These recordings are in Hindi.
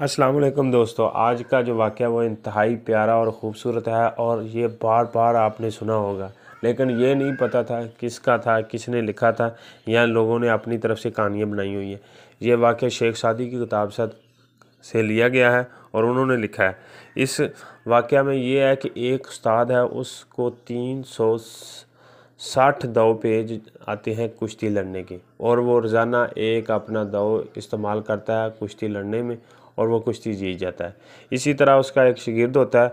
अस्सलाम वालेकुम दोस्तों आज का जो वाक़ वो इंतहाई प्यारा और ख़ूबसूरत है और ये बार बार आपने सुना होगा लेकिन ये नहीं पता था किसका था किसने लिखा था या लोगों ने अपनी तरफ से कहानियाँ बनाई हुई हैं ये वाक़ शेख सादी की किताब से से लिया गया है और उन्होंने लिखा है इस वाक़ में ये है कि एक उस्ताद है उसको तीन सौ साठ दाव पेज आते हैं कुश्ती लड़ने के और वो रोज़ाना एक अपना दाव इस्तेमाल करता है कुश्ती लड़ने में और वो कुश्ती जीत जाता है इसी तरह उसका एक शगिर्द होता है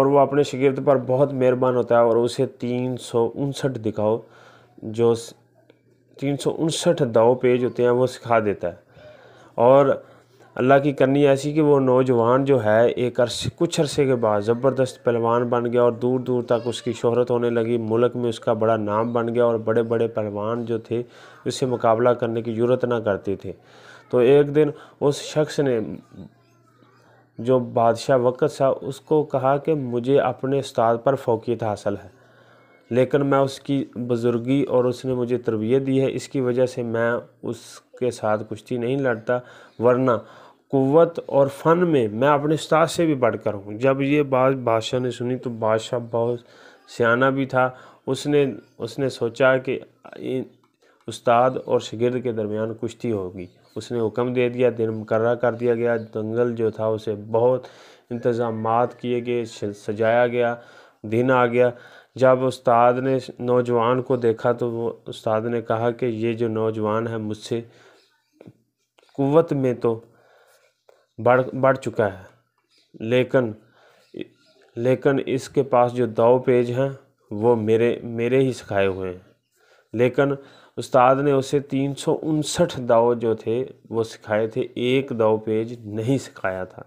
और वो अपने शगिर्द पर बहुत मेहरबान होता है और उसे तीन सौ उनसठ दिखाओ जो तीन सौ उनसठ दाव पेज होते हैं वो सिखा देता है और अल्लाह की करनी ऐसी कि वो नौजवान जो है एक अरसे कुछ अरसे के बाद ज़बरदस्त पहलवान बन गया और दूर दूर तक उसकी शोहरत होने लगी मुल्क में उसका बड़ा नाम बन गया और बड़े बड़े पहलवान जो थे उससे मुकाबला करने की जरूरत ना करते थे तो एक दिन उस शख्स ने जो बादशाह वक़्त था उसको कहा कि मुझे अपने उस्ताद पर फोकियत हासिल है लेकिन मैं उसकी बुज़ुर्गी और उसने मुझे तरबियत दी है इसकी वजह से मैं उसके साथ कुश्ती नहीं लड़ता वरना कुत और फ़न में मैं अपने उस्ताद से भी बढ़ कर हूँ जब ये बात बादशाह ने सुनी तो बादशाह बहुत सियाना भी था उसने उसने सोचा कि उस्ताद और शगिर्द के दरमियान कुश्ती होगी उसने हुक्म दे दिया दिन मुकर कर दिया गया दंगल जो था उसे बहुत इंतज़ाम किए गए सजाया गया दिन आ गया जब उस्ताद ने नौजवान को देखा तो वो उस्ताद ने कहा कि ये जो नौजवान है मुझसे कुवत में तो बढ़ बढ़ चुका है लेकिन लेकिन इसके पास जो दाव पेज हैं वो मेरे मेरे ही सिखाए हुए हैं लेकिन उस्ताद ने उसे तीन सौ उनसठ दाव जो थे वो सिखाए थे एक दाव पेज नहीं सिखाया था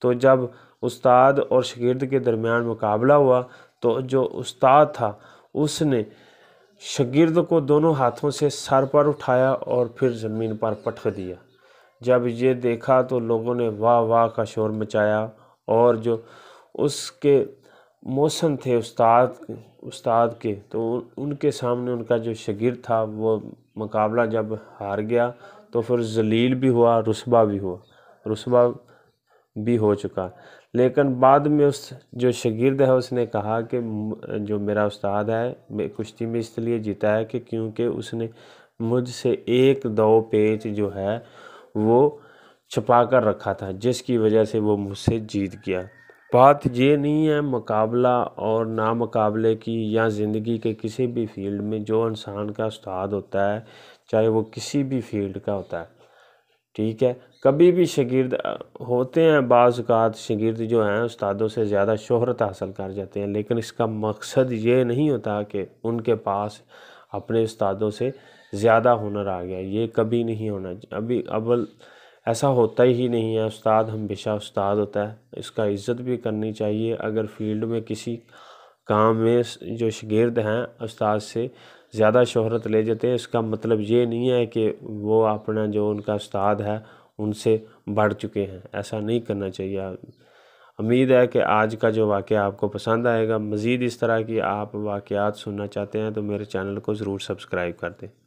तो जब उस्ताद और शगिर्द के दरमियान मुकाबला हुआ तो जो उस्ताद था उसने शगिर्द को दोनों हाथों से सर पर उठाया और फिर ज़मीन पर पटक दिया जब ये देखा तो लोगों ने वाह वाह का शोर मचाया और जो उसके मौसम थे उस्ताद उस्ताद के तो उनके सामने उनका जो शगीर था वो मुकाबला जब हार गया तो फिर जलील भी हुआ रुस्बा भी हुआ रुस्बा भी हो चुका लेकिन बाद में उस जो शगीर्द है उसने कहा कि जो मेरा उस्ताद है कुश्ती में इसलिए जीता है कि क्योंकि उसने मुझसे एक दो पेज जो है वो छुपा कर रखा था जिसकी वजह से वो मुझसे जीत गया बात ये नहीं है मुकाबला और ना मुकाबले की या ज़िंदगी के किसी भी फील्ड में जो इंसान का उस्ताद होता है चाहे वो किसी भी फील्ड का होता है ठीक है कभी भी शगिर्द होते हैं बाज़ात शगिर्द जो हैं उस्तादों से ज़्यादा शोहरत हासिल कर जाते हैं लेकिन इसका मकसद ये नहीं होता कि उनके पास अपने उस्तादों से ज़्यादा हुनर आ गया ये कभी नहीं होना अभी अव्वल ऐसा होता ही नहीं है उस्ताद हमेशा उस्ताद होता है इसका इज़्ज़त भी करनी चाहिए अगर फील्ड में किसी काम में जो शगिर्द हैं उस्ताद से ज़्यादा शोहरत ले जाते हैं इसका मतलब ये नहीं है कि वो अपना जो उनका उस्ताद है उनसे बढ़ चुके हैं ऐसा नहीं करना चाहिए उम्मीद है कि आज का जो वाक़ आपको पसंद आएगा मज़ीद इस तरह की आप वाक़ सुनना चाहते हैं तो मेरे चैनल को ज़रूर सब्सक्राइब कर दें